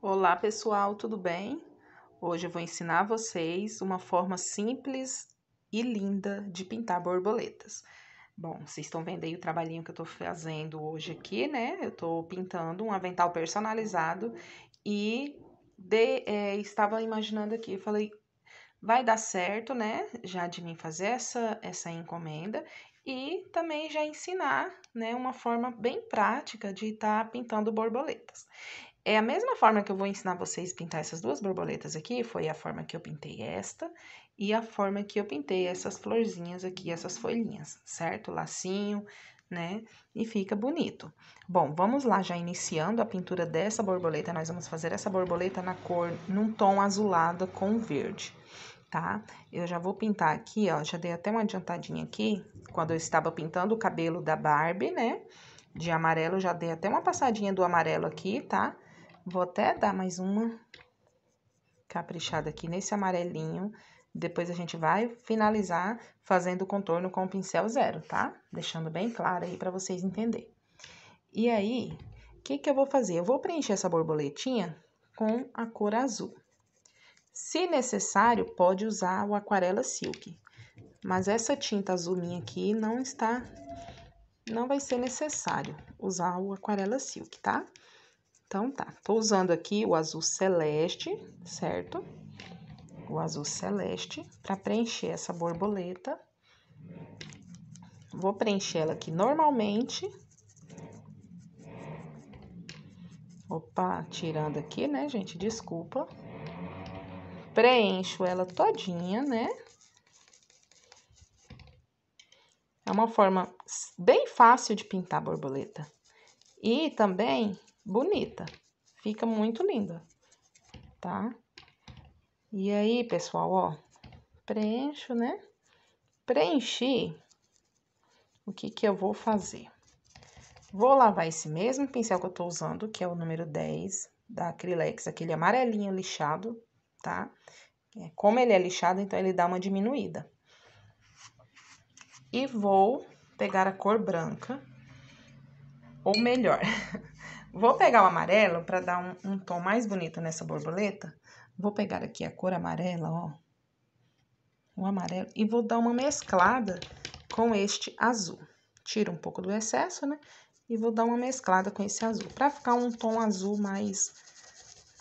Olá pessoal, tudo bem? Hoje eu vou ensinar vocês uma forma simples e linda de pintar borboletas. Bom, vocês estão vendo aí o trabalhinho que eu tô fazendo hoje aqui, né? Eu tô pintando um avental personalizado e de, é, estava imaginando aqui, eu falei, vai dar certo, né? Já de mim fazer essa, essa encomenda e também já ensinar, né, uma forma bem prática de estar tá pintando borboletas. É a mesma forma que eu vou ensinar vocês a pintar essas duas borboletas aqui, foi a forma que eu pintei esta e a forma que eu pintei essas florzinhas aqui, essas folhinhas, certo? Lacinho, né? E fica bonito. Bom, vamos lá, já iniciando a pintura dessa borboleta, nós vamos fazer essa borboleta na cor, num tom azulado com verde, tá? Eu já vou pintar aqui, ó, já dei até uma adiantadinha aqui, quando eu estava pintando o cabelo da Barbie, né? De amarelo, já dei até uma passadinha do amarelo aqui, tá? Vou até dar mais uma caprichada aqui nesse amarelinho. Depois a gente vai finalizar fazendo o contorno com o pincel zero, tá? Deixando bem claro aí para vocês entenderem. E aí, o que que eu vou fazer? Eu vou preencher essa borboletinha com a cor azul. Se necessário, pode usar o aquarela silk. Mas essa tinta azul minha aqui não está... Não vai ser necessário usar o aquarela silk, tá? Tá? Então, tá. Tô usando aqui o azul celeste, certo? O azul celeste para preencher essa borboleta. Vou preencher ela aqui normalmente. Opa, tirando aqui, né, gente? Desculpa. Preencho ela todinha, né? É uma forma bem fácil de pintar borboleta. E também bonita. Fica muito linda, tá? E aí, pessoal, ó, preencho, né? Preenchi, o que que eu vou fazer? Vou lavar esse mesmo pincel que eu tô usando, que é o número 10 da Acrylex, aquele amarelinho lixado, tá? É, como ele é lixado, então ele dá uma diminuída. E vou pegar a cor branca, ou melhor, Vou pegar o amarelo para dar um, um tom mais bonito nessa borboleta. Vou pegar aqui a cor amarela, ó. O amarelo. E vou dar uma mesclada com este azul. Tiro um pouco do excesso, né? E vou dar uma mesclada com esse azul. para ficar um tom azul mais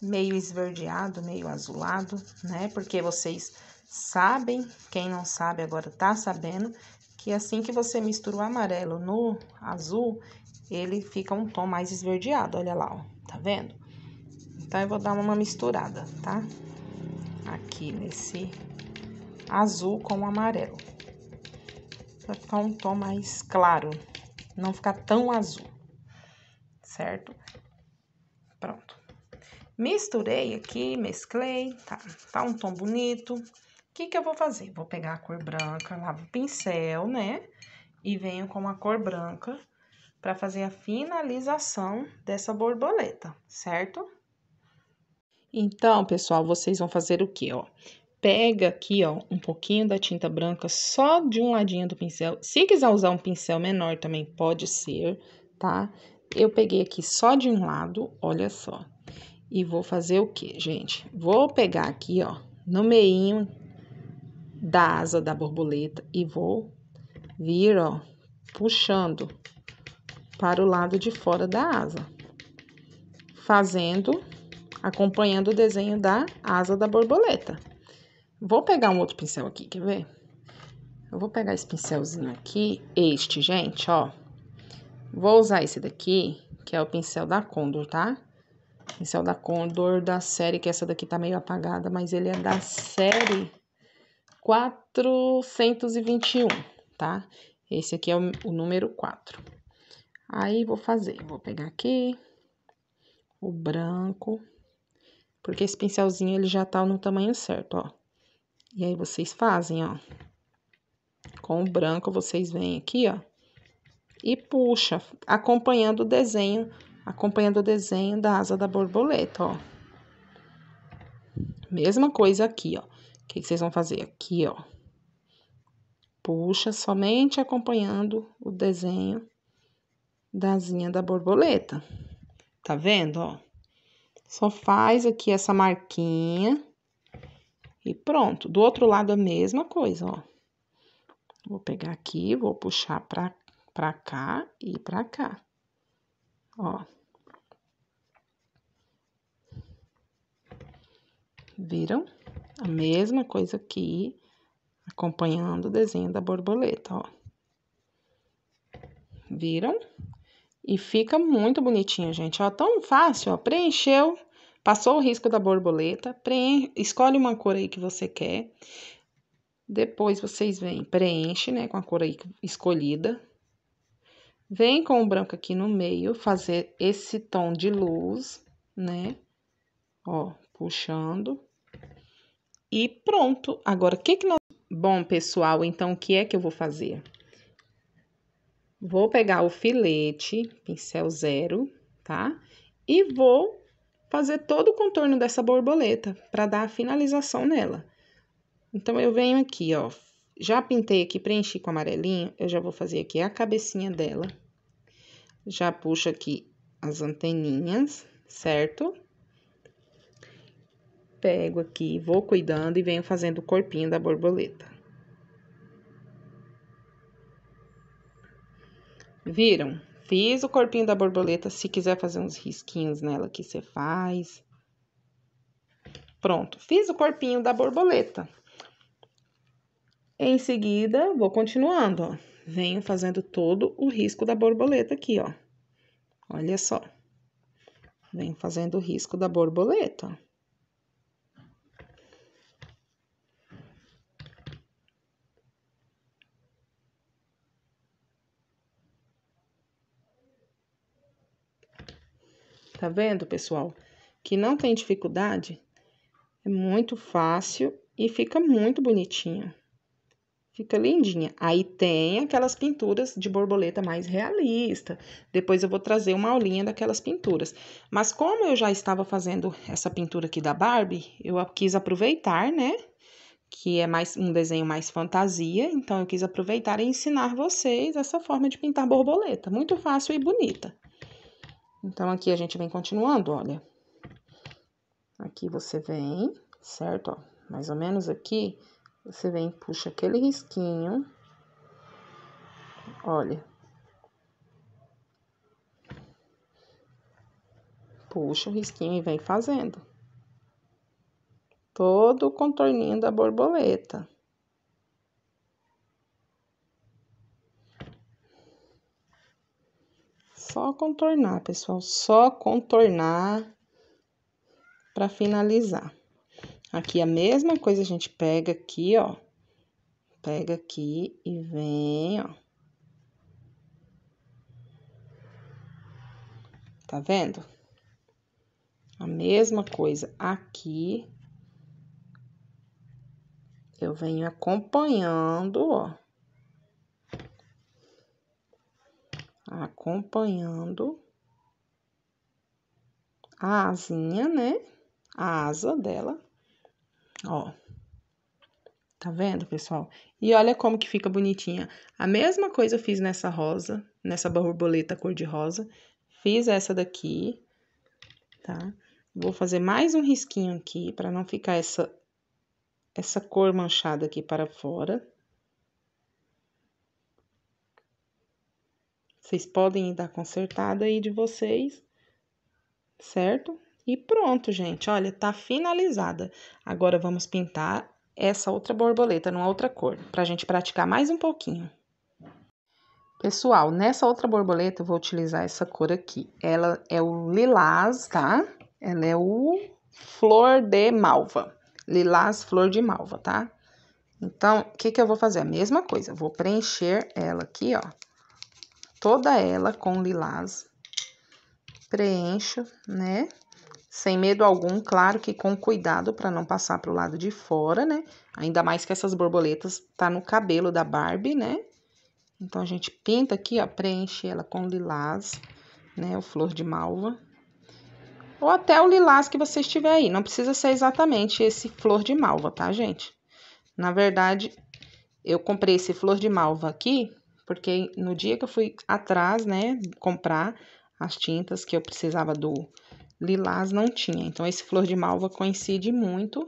meio esverdeado, meio azulado, né? Porque vocês sabem, quem não sabe agora tá sabendo, que assim que você mistura o amarelo no azul, ele fica um tom mais esverdeado, olha lá, ó, tá vendo? Então, eu vou dar uma misturada, tá? Aqui nesse azul com o amarelo. Pra ficar um tom mais claro, não ficar tão azul, certo? Pronto. Misturei aqui, mesclei, tá? Tá um tom bonito. O que que eu vou fazer? Vou pegar a cor branca, lavo o pincel, né? E venho com a cor branca para fazer a finalização dessa borboleta, certo? Então, pessoal, vocês vão fazer o que, ó? Pega aqui, ó, um pouquinho da tinta branca só de um ladinho do pincel. Se quiser usar um pincel menor também pode ser, tá? Eu peguei aqui só de um lado, olha só. E vou fazer o que, gente? Vou pegar aqui, ó, no meio da asa da borboleta e vou vir, ó, puxando para o lado de fora da asa, fazendo, acompanhando o desenho da asa da borboleta. Vou pegar um outro pincel aqui, quer ver? Eu vou pegar esse pincelzinho aqui, este, gente, ó. Vou usar esse daqui, que é o pincel da Condor, tá? Pincel da Condor da série, que essa daqui tá meio apagada, mas ele é da série 421, tá? Esse aqui é o, o número 4. Aí, vou fazer, vou pegar aqui o branco, porque esse pincelzinho, ele já tá no tamanho certo, ó. E aí, vocês fazem, ó. Com o branco, vocês vêm aqui, ó, e puxa, acompanhando o desenho, acompanhando o desenho da asa da borboleta, ó. Mesma coisa aqui, ó. O que, que vocês vão fazer? Aqui, ó. Puxa, somente acompanhando o desenho da asinha da borboleta. Tá vendo, ó? Só faz aqui essa marquinha e pronto. Do outro lado a mesma coisa, ó. Vou pegar aqui, vou puxar pra, pra cá e pra cá, ó. Viram? A mesma coisa aqui, acompanhando o desenho da borboleta, ó. Viram? E fica muito bonitinho, gente. Ó, tão fácil, ó. Preencheu, passou o risco da borboleta, preen... escolhe uma cor aí que você quer. Depois vocês vêm, preenche, né, com a cor aí escolhida. Vem com o branco aqui no meio, fazer esse tom de luz, né? Ó, puxando. E pronto. Agora, o que que nós... Bom, pessoal, então, o que é que eu vou fazer? Vou pegar o filete, pincel zero, tá? E vou fazer todo o contorno dessa borboleta para dar a finalização nela. Então, eu venho aqui, ó, já pintei aqui, preenchi com amarelinho, eu já vou fazer aqui a cabecinha dela. Já puxo aqui as anteninhas, certo? Pego aqui, vou cuidando e venho fazendo o corpinho da borboleta. Viram? Fiz o corpinho da borboleta. Se quiser fazer uns risquinhos nela que você faz. Pronto, fiz o corpinho da borboleta. Em seguida, vou continuando, ó. Venho fazendo todo o risco da borboleta aqui, ó. Olha só. Venho fazendo o risco da borboleta, ó. Tá vendo, pessoal? Que não tem dificuldade, é muito fácil e fica muito bonitinha. Fica lindinha. Aí tem aquelas pinturas de borboleta mais realista. Depois eu vou trazer uma aulinha daquelas pinturas. Mas como eu já estava fazendo essa pintura aqui da Barbie, eu quis aproveitar, né? Que é mais um desenho mais fantasia, então eu quis aproveitar e ensinar vocês essa forma de pintar borboleta, muito fácil e bonita. Então, aqui a gente vem continuando, olha. Aqui você vem, certo? Ó, mais ou menos aqui, você vem, puxa aquele risquinho. Olha. Puxa o risquinho e vem fazendo. Todo o contorninho da borboleta. Só contornar, pessoal, só contornar para finalizar. Aqui a mesma coisa, a gente pega aqui, ó. Pega aqui e vem, ó. Tá vendo? A mesma coisa aqui. Eu venho acompanhando, ó. acompanhando a asinha, né? A asa dela. Ó. Tá vendo, pessoal? E olha como que fica bonitinha. A mesma coisa eu fiz nessa rosa, nessa borboleta cor de rosa. Fiz essa daqui, tá? Vou fazer mais um risquinho aqui para não ficar essa essa cor manchada aqui para fora. Vocês podem dar consertada aí de vocês, certo? E pronto, gente. Olha, tá finalizada. Agora vamos pintar essa outra borboleta numa outra cor, pra gente praticar mais um pouquinho. Pessoal, nessa outra borboleta eu vou utilizar essa cor aqui. Ela é o lilás, tá? Ela é o flor de malva. Lilás, flor de malva, tá? Então, o que que eu vou fazer? A mesma coisa. Vou preencher ela aqui, ó toda ela com lilás. Preencho, né? Sem medo algum, claro que com cuidado para não passar para o lado de fora, né? Ainda mais que essas borboletas tá no cabelo da Barbie, né? Então, a gente pinta aqui, ó, preenche ela com lilás, né? O flor de malva. Ou até o lilás que você estiver aí. Não precisa ser exatamente esse flor de malva, tá, gente? Na verdade, eu comprei esse flor de malva aqui porque no dia que eu fui atrás, né, comprar as tintas que eu precisava do lilás, não tinha. Então, esse flor de malva coincide muito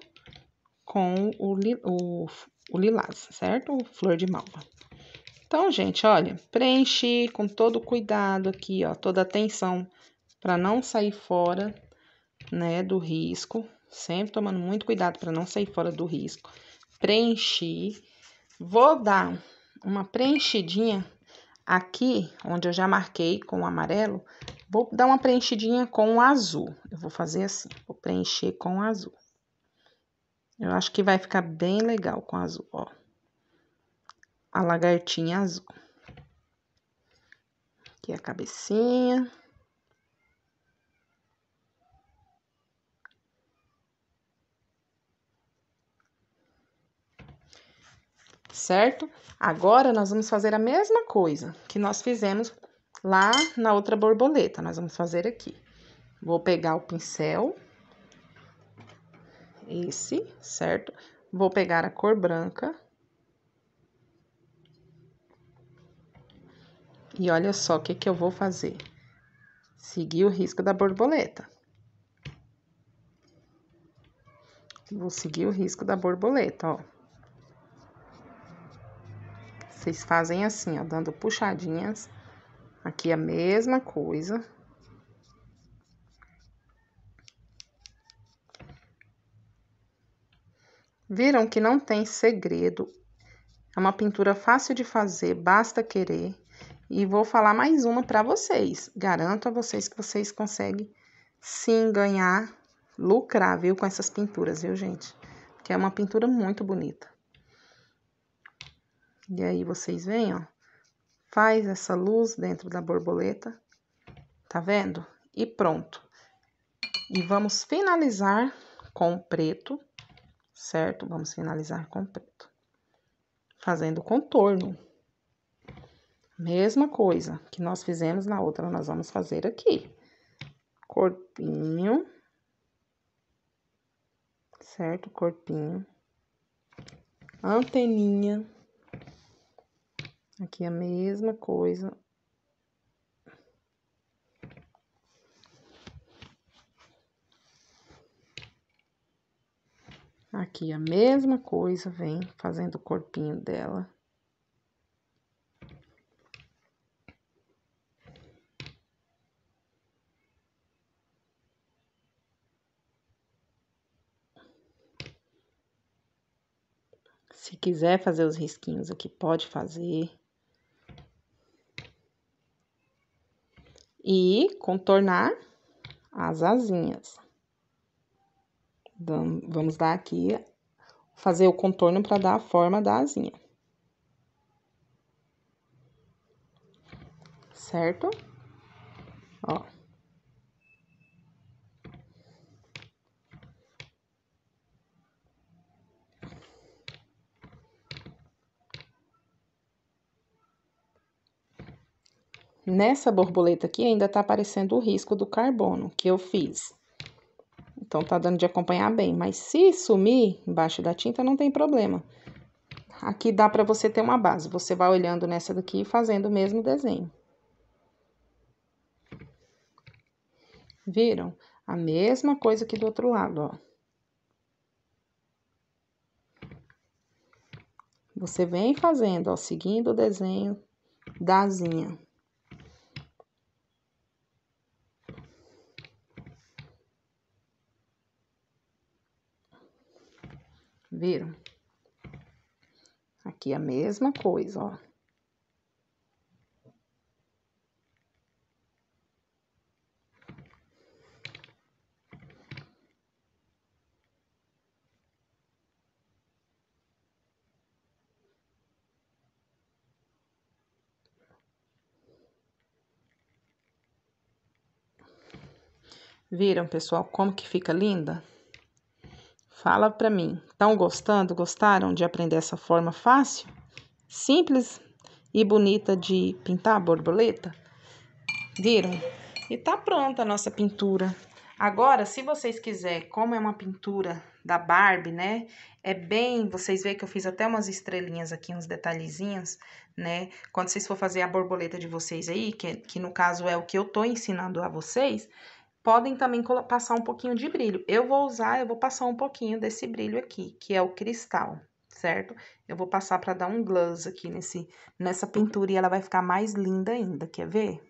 com o, li, o, o lilás, certo? O flor de malva. Então, gente, olha, preenchi com todo cuidado aqui, ó, toda atenção para não sair fora, né, do risco. Sempre tomando muito cuidado para não sair fora do risco. Preenchi. Vou dar uma preenchidinha aqui, onde eu já marquei com o amarelo, vou dar uma preenchidinha com o azul. Eu vou fazer assim, vou preencher com o azul. Eu acho que vai ficar bem legal com azul, ó. A lagartinha azul. Aqui a cabecinha. certo? Agora, nós vamos fazer a mesma coisa que nós fizemos lá na outra borboleta. Nós vamos fazer aqui. Vou pegar o pincel, esse, certo? Vou pegar a cor branca. E olha só o que, que eu vou fazer. Seguir o risco da borboleta. Vou seguir o risco da borboleta, ó vocês fazem assim, ó, dando puxadinhas. Aqui é a mesma coisa. Viram que não tem segredo. É uma pintura fácil de fazer, basta querer. E vou falar mais uma para vocês. Garanto a vocês que vocês conseguem sim ganhar, lucrar, viu, com essas pinturas, viu, gente? Que é uma pintura muito bonita. E aí vocês veem, ó, faz essa luz dentro da borboleta, tá vendo? E pronto. E vamos finalizar com o preto, certo? Vamos finalizar com o preto. Fazendo contorno. Mesma coisa que nós fizemos na outra, nós vamos fazer aqui. Corpinho. Certo? Corpinho. Anteninha. Aqui a mesma coisa. Aqui a mesma coisa, vem fazendo o corpinho dela. Se quiser fazer os risquinhos aqui, pode fazer. e contornar as asinhas. Vamos dar aqui, fazer o contorno para dar a forma da asinha. Certo? Ó. Nessa borboleta aqui ainda tá aparecendo o risco do carbono que eu fiz. Então, tá dando de acompanhar bem. Mas se sumir embaixo da tinta, não tem problema. Aqui dá pra você ter uma base. Você vai olhando nessa daqui e fazendo o mesmo desenho. Viram? A mesma coisa aqui do outro lado, ó. Você vem fazendo, ó, seguindo o desenho da asinha. Viram? Aqui a mesma coisa, ó. Viram, pessoal, como que fica linda? Fala para mim, estão gostando? Gostaram de aprender essa forma fácil, simples e bonita de pintar a borboleta? Viram? E tá pronta a nossa pintura. Agora, se vocês quiserem, como é uma pintura da Barbie, né? É bem, vocês veem que eu fiz até umas estrelinhas aqui, uns detalhezinhos, né? Quando vocês for fazer a borboleta de vocês aí, que, que no caso é o que eu tô ensinando a vocês, podem também passar um pouquinho de brilho. Eu vou usar, eu vou passar um pouquinho desse brilho aqui, que é o cristal, certo? Eu vou passar para dar um gloss aqui nesse, nessa pintura e ela vai ficar mais linda ainda, quer ver?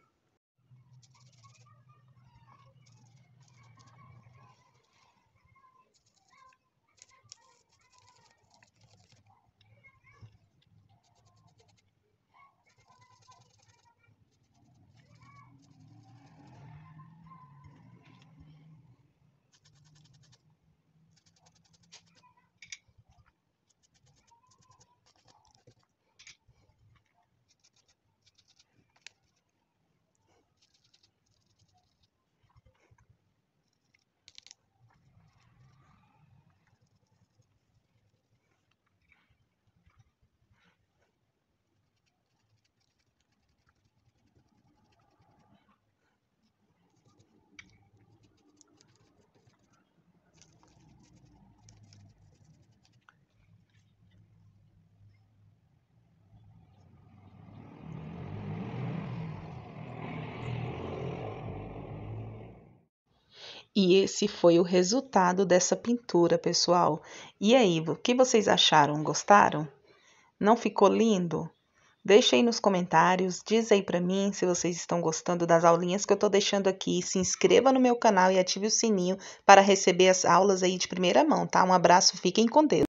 E esse foi o resultado dessa pintura, pessoal. E aí, o que vocês acharam? Gostaram? Não ficou lindo? Deixa aí nos comentários, diz aí para mim se vocês estão gostando das aulinhas que eu estou deixando aqui. Se inscreva no meu canal e ative o sininho para receber as aulas aí de primeira mão, tá? Um abraço, fiquem com Deus.